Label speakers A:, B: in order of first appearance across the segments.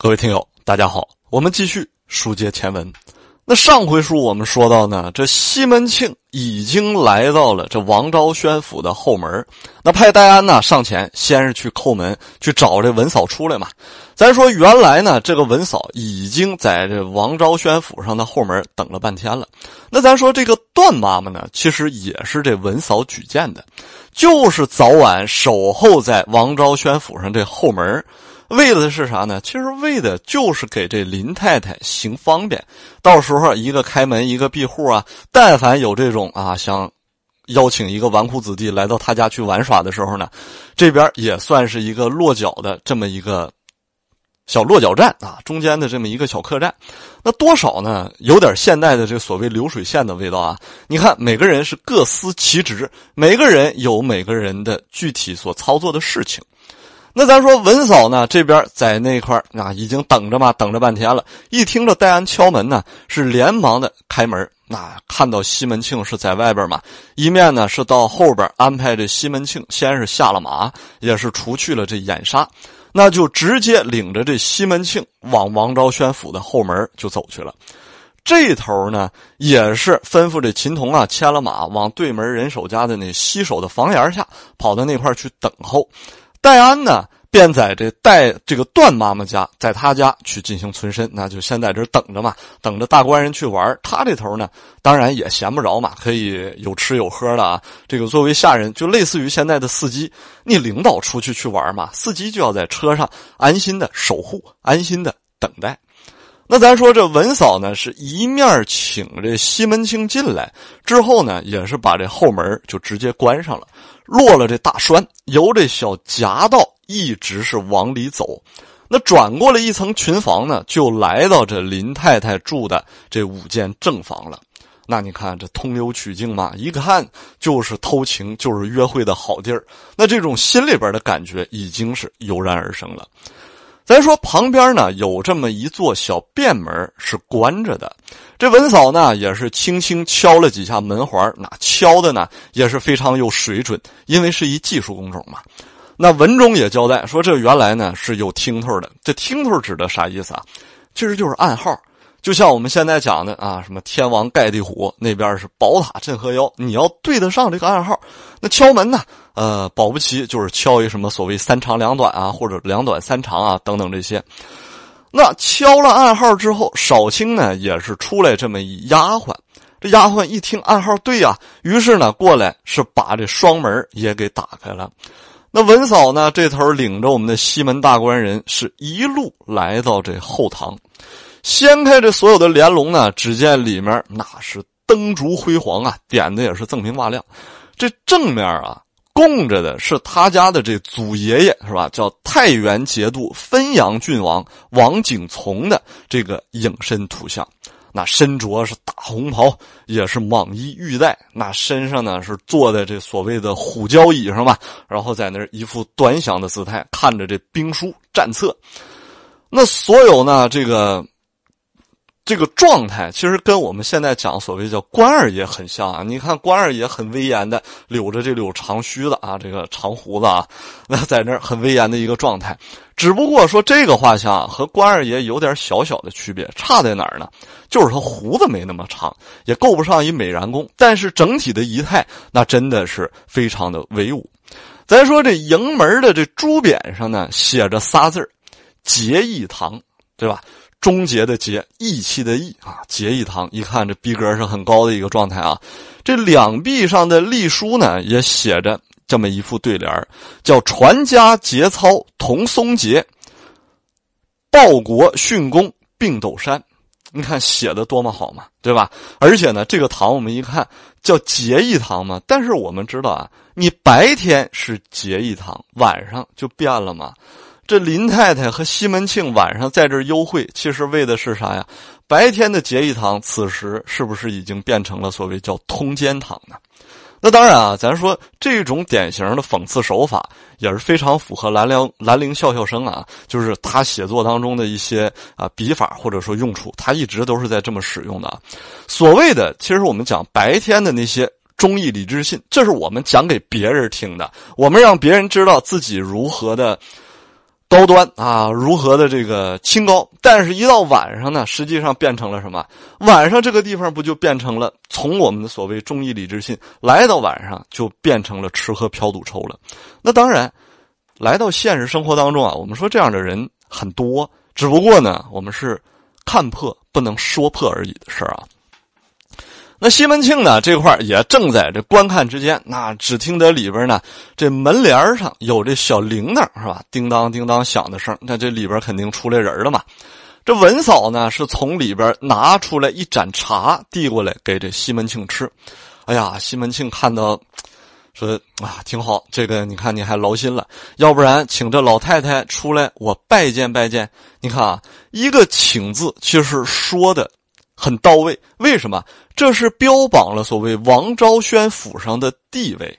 A: 各位听友，大家好，我们继续书接前文。那上回书我们说到呢，这西门庆已经来到了这王昭宣府的后门，那派戴安娜上前，先是去叩门，去找这文嫂出来嘛。咱说原来呢，这个文嫂已经在这王昭宣府上的后门等了半天了。那咱说这个段妈妈呢，其实也是这文嫂举荐的，就是早晚守候在王昭宣府上这后门。为的是啥呢？其实为的就是给这林太太行方便，到时候一个开门，一个闭户啊。但凡有这种啊想邀请一个纨绔子弟来到他家去玩耍的时候呢，这边也算是一个落脚的这么一个小落脚站啊。中间的这么一个小客栈，那多少呢有点现代的这所谓流水线的味道啊。你看每个人是各司其职，每个人有每个人的具体所操作的事情。那咱说文嫂呢，这边在那块啊，已经等着嘛，等着半天了。一听着戴安敲门呢，是连忙的开门。那看到西门庆是在外边嘛，一面呢是到后边安排这西门庆，先是下了马，也是除去了这眼纱，那就直接领着这西门庆往王昭宣府的后门就走去了。这头呢也是吩咐这秦童啊，牵了马往对门人守家的那西首的房檐下跑到那块去等候。戴安呢，便在这带这个段妈妈家，在他家去进行存身，那就先在这等着嘛，等着大官人去玩。他这头呢，当然也闲不着嘛，可以有吃有喝的啊。这个作为下人，就类似于现在的司机，你领导出去去玩嘛，司机就要在车上安心的守护，安心的等待。那咱说这文嫂呢，是一面请这西门庆进来之后呢，也是把这后门就直接关上了，落了这大栓，由这小夹道一直是往里走。那转过了一层群房呢，就来到这林太太住的这五间正房了。那你看这通幽曲径嘛，一看就是偷情就是约会的好地儿。那这种心里边的感觉已经是油然而生了。咱说旁边呢有这么一座小便门是关着的，这文嫂呢也是轻轻敲了几下门环，那敲的呢也是非常有水准，因为是一技术工种嘛。那文中也交代说这原来呢是有听头的，这听头指的啥意思啊？其实就是暗号，就像我们现在讲的啊，什么天王盖地虎那边是宝塔镇河妖，你要对得上这个暗号，那敲门呢？呃，保不齐就是敲一什么所谓三长两短啊，或者两短三长啊，等等这些。那敲了暗号之后，少卿呢也是出来这么一丫鬟。这丫鬟一听暗号，对呀，于是呢过来是把这双门也给打开了。那文嫂呢这头领着我们的西门大官人，是一路来到这后堂，掀开这所有的帘笼呢，只见里面那是灯烛辉煌啊，点的也是锃明瓦亮。这正面啊。供着的是他家的这祖爷爷，是吧？叫太原节度汾阳郡王王景从的这个影身图像，那身着是大红袍，也是蟒衣玉带，那身上呢是坐在这所谓的虎胶椅上吧，然后在那一副端详的姿态，看着这兵书战策，那所有呢这个。这个状态其实跟我们现在讲所谓叫关二爷很像啊！你看关二爷很威严的，留着这绺长须子啊，这个长胡子啊，那在那儿很威严的一个状态。只不过说这个画像和关二爷有点小小的区别，差在哪儿呢？就是他胡子没那么长，也够不上一美髯公，但是整体的仪态那真的是非常的威武。咱说这迎门的这朱匾上呢，写着仨字儿“结义堂”，对吧？终结的结，义气的义啊，结义堂，一看这逼格是很高的一个状态啊。这两壁上的隶书呢，也写着这么一副对联叫“传家节操同松节，报国训功并斗山”。你看写的多么好嘛，对吧？而且呢，这个堂我们一看叫结义堂嘛，但是我们知道啊，你白天是结义堂，晚上就变了嘛。这林太太和西门庆晚上在这儿幽会，其实为的是啥呀？白天的结义堂，此时是不是已经变成了所谓叫通奸堂呢？那当然啊，咱说这种典型的讽刺手法也是非常符合兰陵兰陵笑笑生啊，就是他写作当中的一些啊笔法或者说用处，他一直都是在这么使用的。所谓的，其实我们讲白天的那些忠义礼智信，这是我们讲给别人听的，我们让别人知道自己如何的。高端啊，如何的这个清高？但是，一到晚上呢，实际上变成了什么？晚上这个地方不就变成了从我们的所谓忠义礼智信，来到晚上就变成了吃喝嫖赌抽了。那当然，来到现实生活当中啊，我们说这样的人很多，只不过呢，我们是看破不能说破而已的事儿啊。那西门庆呢？这块也正在这观看之间。那只听得里边呢，这门帘上有这小铃铛，是吧？叮当叮当响的声那这里边肯定出来人了嘛。这文嫂呢，是从里边拿出来一盏茶，递过来给这西门庆吃。哎呀，西门庆看到，说啊，挺好，这个你看你还劳心了，要不然请这老太太出来，我拜见拜见。你看啊，一个请字，其实说的。很到位，为什么？这是标榜了所谓王昭宣府上的地位。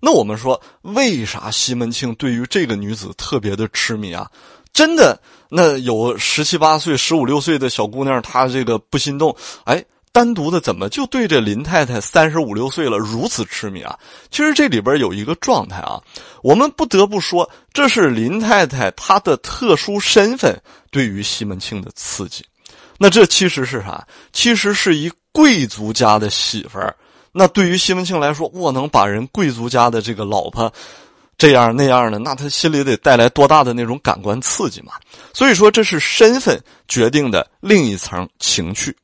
A: 那我们说，为啥西门庆对于这个女子特别的痴迷啊？真的，那有十七八岁、十五六岁的小姑娘，她这个不心动，哎，单独的怎么就对这林太太三十五六岁了如此痴迷啊？其实这里边有一个状态啊，我们不得不说，这是林太太她的特殊身份对于西门庆的刺激。那这其实是啥？其实是一贵族家的媳妇儿。那对于西门庆来说，我能把人贵族家的这个老婆这样那样的，那他心里得带来多大的那种感官刺激嘛？所以说，这是身份决定的另一层情趣。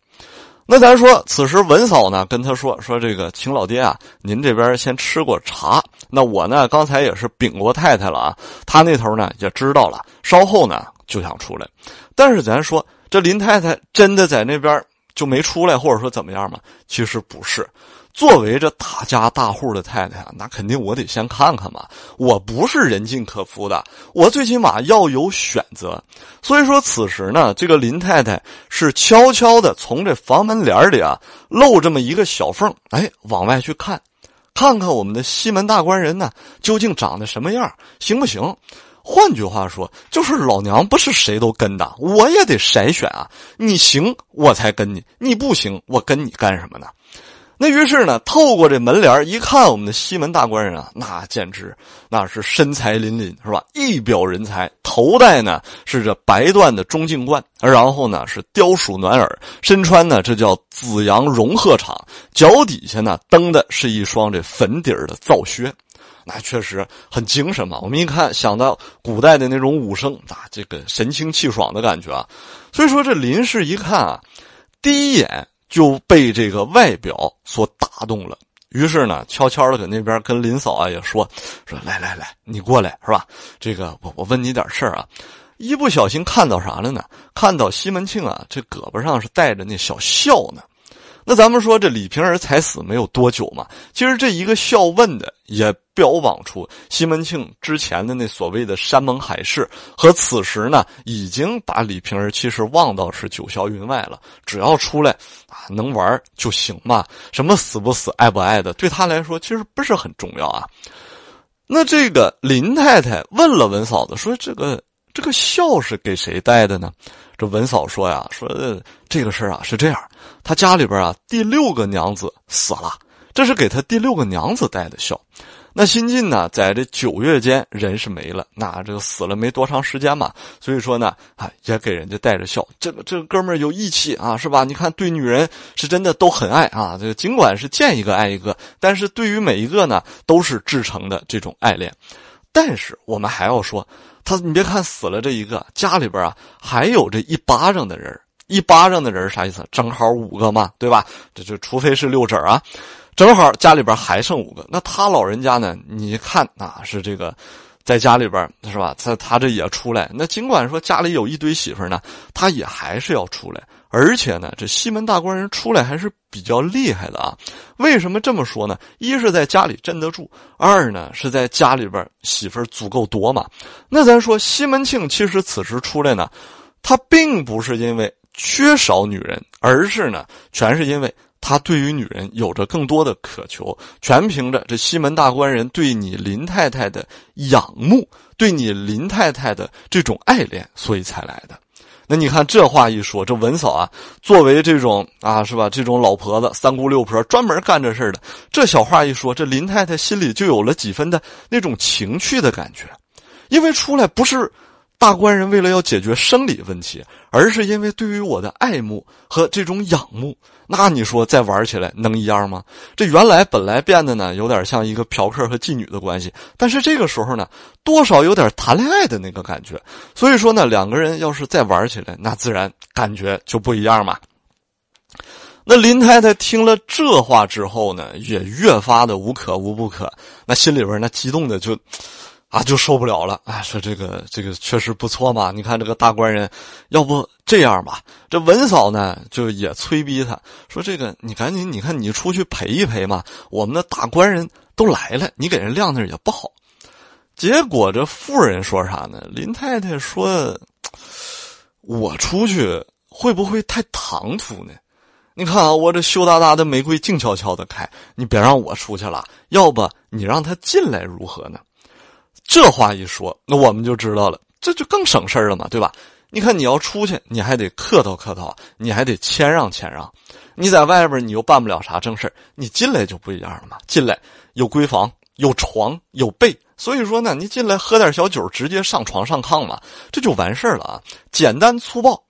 A: 那咱说，此时文嫂呢跟他说：“说这个，请老爹啊，您这边先吃过茶。那我呢，刚才也是禀过太太了啊，她那头呢也知道了，稍后呢就想出来。但是咱说。”这林太太真的在那边就没出来，或者说怎么样吗？其实不是，作为这大家大户的太太啊，那肯定我得先看看嘛。我不是人尽可夫的，我最起码要有选择。所以说，此时呢，这个林太太是悄悄的从这房门帘里啊露这么一个小缝，哎，往外去看，看看我们的西门大官人呢究竟长得什么样，行不行？换句话说，就是老娘不是谁都跟的，我也得筛选啊！你行，我才跟你；你不行，我跟你干什么呢？那于是呢，透过这门帘一看，我们的西门大官人啊，那简直那是身材淋淋，是吧？一表人才，头戴呢是这白缎的中镜冠，然后呢是貂鼠暖耳，身穿呢这叫紫阳绒鹤氅，脚底下呢蹬的是一双这粉底儿的皂靴。那确实很精神嘛！我们一看想到古代的那种武生，啊，这个神清气爽的感觉啊，所以说这林氏一看啊，第一眼就被这个外表所打动了。于是呢，悄悄的搁那边跟林嫂啊也说：“说来来来，你过来是吧？这个我我问你点事儿啊，一不小心看到啥了呢？看到西门庆啊，这胳膊上是带着那小孝呢。那咱们说这李瓶儿才死没有多久嘛，其实这一个孝问的也。”标榜出西门庆之前的那所谓的山盟海誓，和此时呢，已经把李瓶儿其实望到是九霄云外了。只要出来啊，能玩就行嘛。什么死不死、爱不爱的，对他来说其实不是很重要啊。那这个林太太问了文嫂子，说这个这个孝是给谁带的呢？这文嫂说呀，说这个事儿啊是这样，他家里边啊第六个娘子死了，这是给他第六个娘子带的孝。那新进呢，在这九月间人是没了，那这个死了没多长时间嘛，所以说呢，啊，也给人家带着笑。这个这个哥们儿有义气啊，是吧？你看对女人是真的都很爱啊，这个尽管是见一个爱一个，但是对于每一个呢都是至诚的这种爱恋。但是我们还要说，他你别看死了这一个家里边啊，还有这一巴掌的人，一巴掌的人啥意思？正好五个嘛，对吧？这就除非是六指啊。正好家里边还剩五个，那他老人家呢？你看啊，是这个，在家里边是吧？他他这也出来。那尽管说家里有一堆媳妇呢，他也还是要出来。而且呢，这西门大官人出来还是比较厉害的啊。为什么这么说呢？一是在家里镇得住，二呢是在家里边媳妇足够多嘛。那咱说西门庆其实此时出来呢，他并不是因为缺少女人，而是呢全是因为。他对于女人有着更多的渴求，全凭着这西门大官人对你林太太的仰慕，对你林太太的这种爱恋，所以才来的。那你看这话一说，这文嫂啊，作为这种啊，是吧？这种老婆子，三姑六婆专门干这事的，这小话一说，这林太太心里就有了几分的那种情趣的感觉，因为出来不是。大官人为了要解决生理问题，而是因为对于我的爱慕和这种仰慕，那你说再玩起来能一样吗？这原来本来变得呢有点像一个嫖客和妓女的关系，但是这个时候呢，多少有点谈恋爱的那个感觉。所以说呢，两个人要是再玩起来，那自然感觉就不一样嘛。那林太太听了这话之后呢，也越发的无可无不可，那心里边那激动的就。啊，就受不了了啊！说这个这个确实不错嘛。你看这个大官人，要不这样吧？这文嫂呢，就也催逼他，说这个你赶紧，你看你出去陪一陪嘛。我们的大官人都来了，你给人晾那儿也不好。结果这妇人说啥呢？林太太说：“我出去会不会太唐突呢？你看啊，我这羞答答的玫瑰静悄悄的开，你别让我出去了。要不你让他进来如何呢？”这话一说，那我们就知道了，这就更省事了嘛，对吧？你看你要出去，你还得客套客套，你还得谦让谦让，你在外边你又办不了啥正事你进来就不一样了嘛。进来有闺房，有床，有被，所以说呢，你进来喝点小酒，直接上床上炕嘛，这就完事了啊，简单粗暴。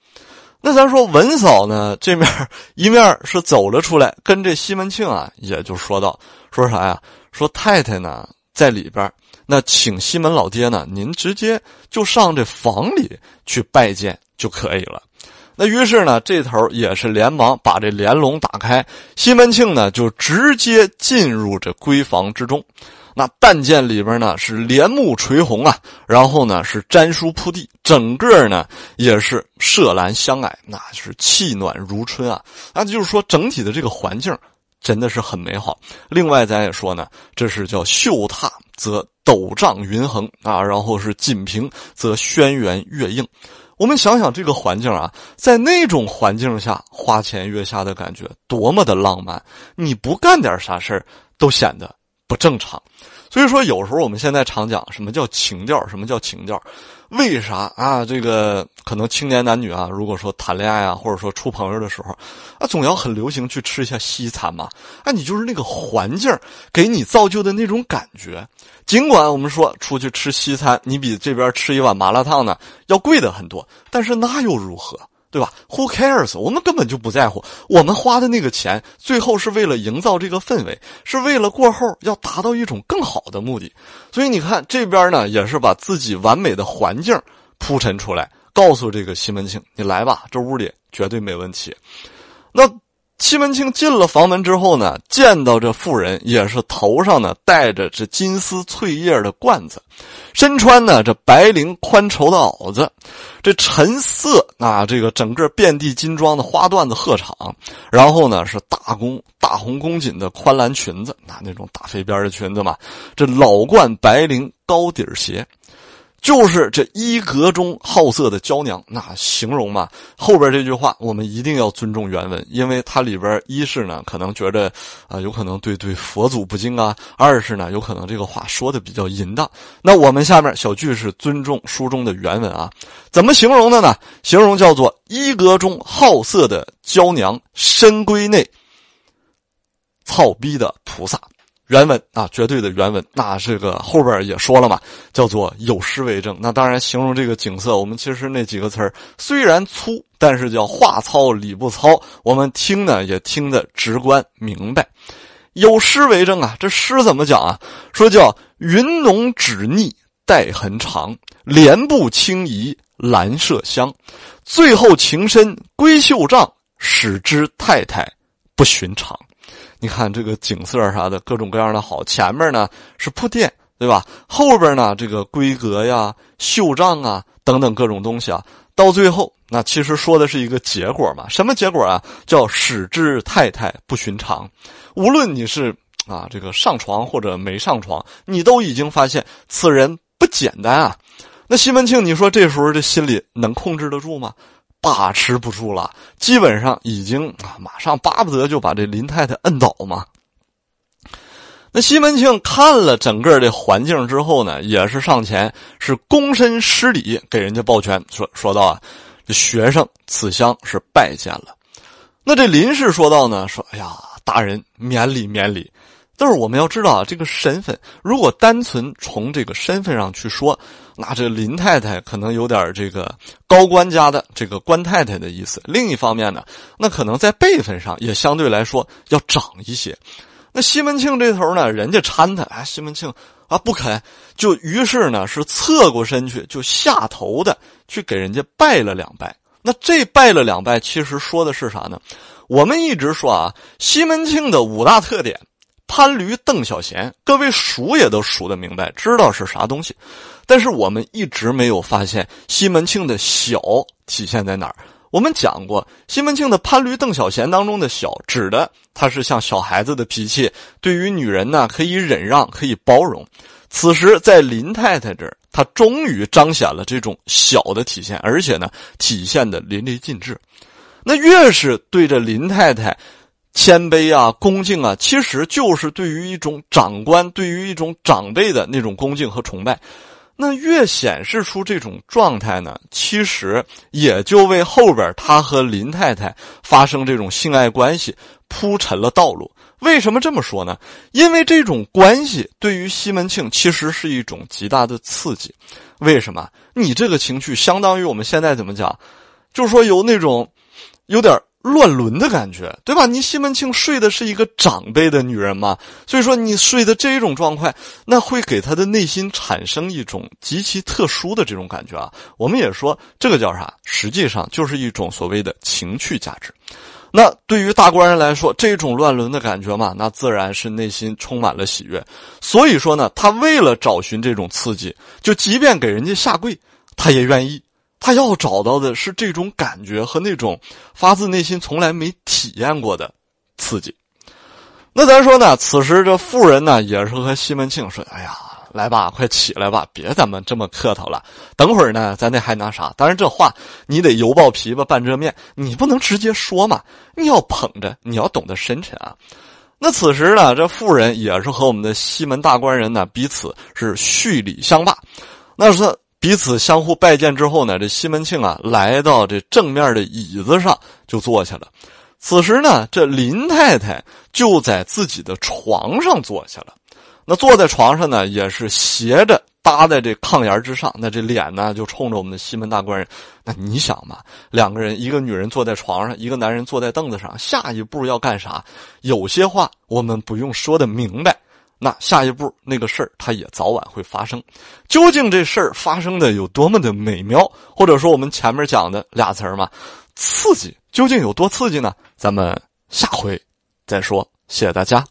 A: 那咱说文嫂呢，这面一面是走了出来，跟这西门庆啊，也就说道，说啥呀？说太太呢在里边。那请西门老爹呢？您直接就上这房里去拜见就可以了。那于是呢，这头也是连忙把这帘笼打开，西门庆呢就直接进入这闺房之中。那但见里边呢是帘幕垂红啊，然后呢是毡书铺地，整个呢也是麝兰香霭，那是气暖如春啊。那就是说，整体的这个环境。真的是很美好。另外，咱也说呢，这是叫秀踏则斗丈云横啊，然后是锦屏则轩辕月映。我们想想这个环境啊，在那种环境下，花前月下的感觉多么的浪漫！你不干点啥事都显得不正常。所以说，有时候我们现在常讲什么叫情调，什么叫情调？为啥啊？这个可能青年男女啊，如果说谈恋爱啊，或者说处朋友的时候，啊，总要很流行去吃一下西餐嘛。啊，你就是那个环境给你造就的那种感觉。尽管我们说出去吃西餐，你比这边吃一碗麻辣烫呢要贵的很多，但是那又如何？对吧？Who cares？我们根本就不在乎。我们花的那个钱，最后是为了营造这个氛围，是为了过后要达到一种更好的目的。所以你看，这边呢也是把自己完美的环境铺陈出来，告诉这个西门庆：“你来吧，这屋里绝对没问题。”那。西门庆进了房门之后呢，见到这妇人也是头上呢戴着这金丝翠叶的冠子，身穿呢这白绫宽绸的袄子，这陈色啊，这个整个遍地金装的花缎子鹤氅，然后呢是大宫大红宫锦的宽蓝裙子，那那种大飞边的裙子嘛，这老冠白绫高底鞋。就是这一阁中好色的娇娘，那形容嘛，后边这句话我们一定要尊重原文，因为它里边一是呢可能觉得啊有可能对对佛祖不敬啊，二是呢有可能这个话说的比较淫荡。那我们下面小句是尊重书中的原文啊，怎么形容的呢？形容叫做一阁中好色的娇娘，深闺内，操逼的菩萨。原文啊，绝对的原文。那这个后边也说了嘛，叫做有诗为证。那当然，形容这个景色，我们其实那几个词儿虽然粗，但是叫话糙理不糙。我们听呢也听得直观明白。有诗为证啊，这诗怎么讲啊？说叫云浓纸腻带痕长，帘布轻移兰麝香。最后情深归绣帐，使之太太不寻常。你看这个景色啥的，各种各样的好。前面呢是铺垫，对吧？后边呢这个规格呀、绣帐啊等等各种东西啊，到最后那其实说的是一个结果嘛。什么结果啊？叫始至太太不寻常。无论你是啊这个上床或者没上床，你都已经发现此人不简单啊。那西门庆，你说这时候这心里能控制得住吗？把持不住了，基本上已经啊，马上巴不得就把这林太太摁倒嘛。那西门庆看了整个这环境之后呢，也是上前是躬身施礼，给人家抱拳说说道啊，这学生此厢是拜见了。那这林氏说道呢，说哎呀，大人免礼免礼。但是我们要知道啊，这个身份如果单纯从这个身份上去说。那这林太太可能有点这个高官家的这个官太太的意思。另一方面呢，那可能在辈分上也相对来说要长一些。那西门庆这头呢，人家搀他，哎，西门庆啊不肯，就于是呢是侧过身去，就下头的去给人家拜了两拜。那这拜了两拜，其实说的是啥呢？我们一直说啊，西门庆的五大特点：潘驴邓小闲。各位熟也都熟的明白，知道是啥东西。但是我们一直没有发现西门庆的小体现在哪儿。我们讲过，西门庆的潘驴邓小闲》当中的小，指的他是像小孩子的脾气，对于女人呢可以忍让，可以包容。此时在林太太这儿，他终于彰显了这种小的体现，而且呢体现的淋漓尽致。那越是对着林太太，谦卑啊，恭敬啊，其实就是对于一种长官，对于一种长辈的那种恭敬和崇拜。那越显示出这种状态呢，其实也就为后边他和林太太发生这种性爱关系铺陈了道路。为什么这么说呢？因为这种关系对于西门庆其实是一种极大的刺激。为什么？你这个情绪相当于我们现在怎么讲？就是说由那种有点。乱伦的感觉，对吧？你西门庆睡的是一个长辈的女人嘛，所以说你睡的这种状态，那会给他的内心产生一种极其特殊的这种感觉啊。我们也说这个叫啥？实际上就是一种所谓的情趣价值。那对于大官人来说，这种乱伦的感觉嘛，那自然是内心充满了喜悦。所以说呢，他为了找寻这种刺激，就即便给人家下跪，他也愿意。他要找到的是这种感觉和那种发自内心从来没体验过的刺激。那咱说呢，此时这妇人呢也是和西门庆说：“哎呀，来吧，快起来吧，别咱们这么客套了。等会儿呢，咱那还拿啥？当然这话你得油爆琵琶半遮面，你不能直接说嘛，你要捧着，你要懂得深沉啊。”那此时呢，这妇人也是和我们的西门大官人呢彼此是叙礼相罢，那是。彼此相互拜见之后呢，这西门庆啊来到这正面的椅子上就坐下了。此时呢，这林太太就在自己的床上坐下了。那坐在床上呢，也是斜着搭在这炕沿之上。那这脸呢，就冲着我们的西门大官人。那你想嘛，两个人，一个女人坐在床上，一个男人坐在凳子上，下一步要干啥？有些话我们不用说的明白。那下一步那个事儿，它也早晚会发生。究竟这事儿发生的有多么的美妙，或者说我们前面讲的俩词儿嘛，刺激究竟有多刺激呢？咱们下回再说。谢谢大家。